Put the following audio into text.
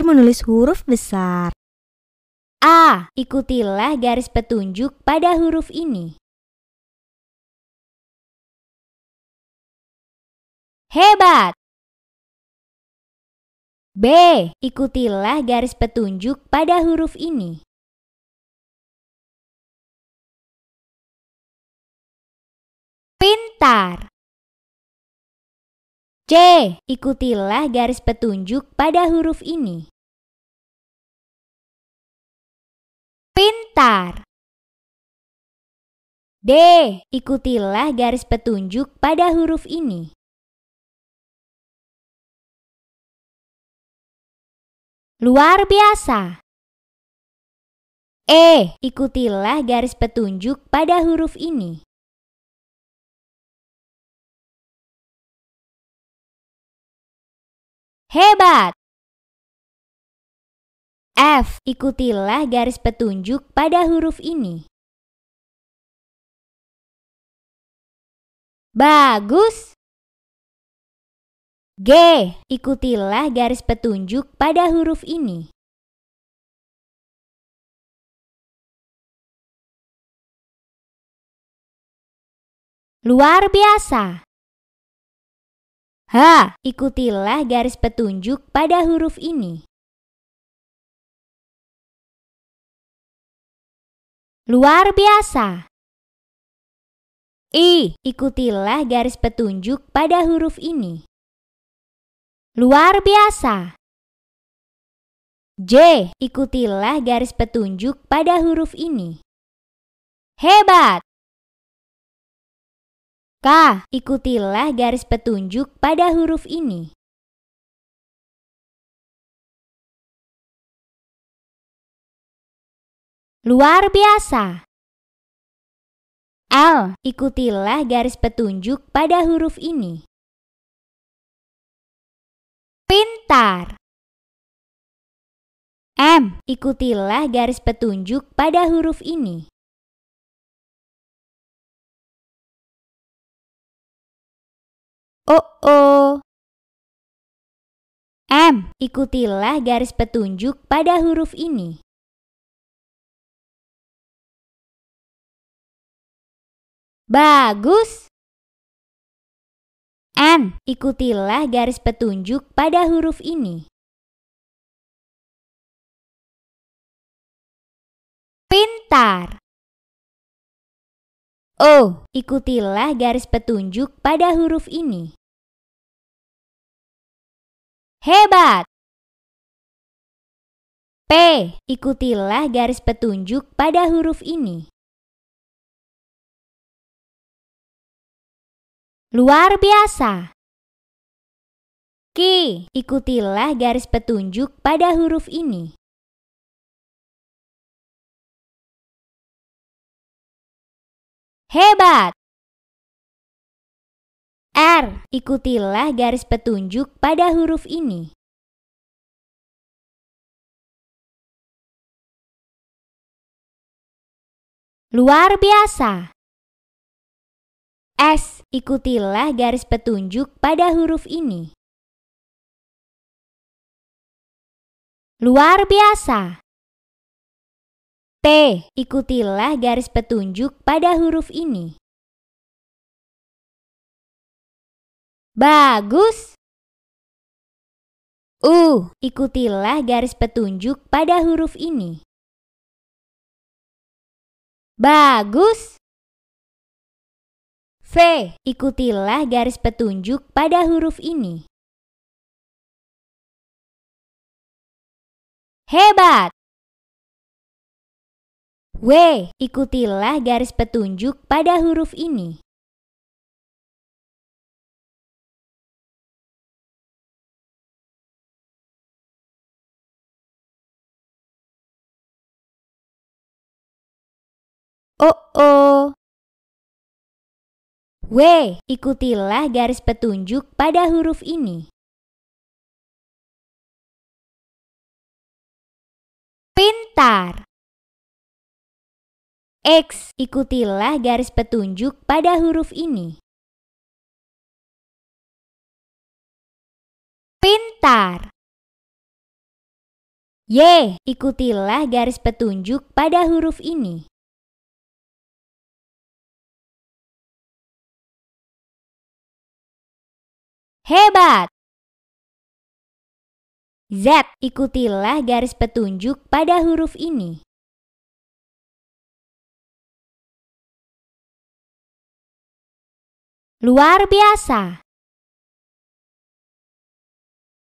menulis huruf besar. A. Ikutilah garis petunjuk pada huruf ini. Hebat! B. Ikutilah garis petunjuk pada huruf ini. Pintar! C. Ikutilah garis petunjuk pada huruf ini. Pintar. D. Ikutilah garis petunjuk pada huruf ini. Luar biasa. E. Ikutilah garis petunjuk pada huruf ini. Hebat! F. Ikutilah garis petunjuk pada huruf ini. Bagus! G. Ikutilah garis petunjuk pada huruf ini. Luar biasa! H. Ikutilah garis petunjuk pada huruf ini. Luar biasa. I. Ikutilah garis petunjuk pada huruf ini. Luar biasa. J. Ikutilah garis petunjuk pada huruf ini. Hebat! K. Ikutilah garis petunjuk pada huruf ini. Luar biasa. L. Ikutilah garis petunjuk pada huruf ini. Pintar. M. Ikutilah garis petunjuk pada huruf ini. OO. Oh, oh. M. Ikutilah garis petunjuk pada huruf ini. Bagus. N. Ikutilah garis petunjuk pada huruf ini. Pintar. O. Oh, ikutilah garis petunjuk pada huruf ini. Hebat! P. Ikutilah garis petunjuk pada huruf ini. Luar biasa! K, ikutilah garis petunjuk pada huruf ini. Hebat! R. Ikutilah garis petunjuk pada huruf ini. Luar biasa. S. Ikutilah garis petunjuk pada huruf ini. Luar biasa. T. Ikutilah garis petunjuk pada huruf ini. Bagus. U. Ikutilah garis petunjuk pada huruf ini. Bagus. V. Ikutilah garis petunjuk pada huruf ini. Hebat! W. Ikutilah garis petunjuk pada huruf ini. O oh, O oh. W. Ikutilah garis petunjuk pada huruf ini. Pintar X. Ikutilah garis petunjuk pada huruf ini. Pintar. Y. Ikutilah garis petunjuk pada huruf ini. Hebat! Z. Ikutilah garis petunjuk pada huruf ini. luar biasa.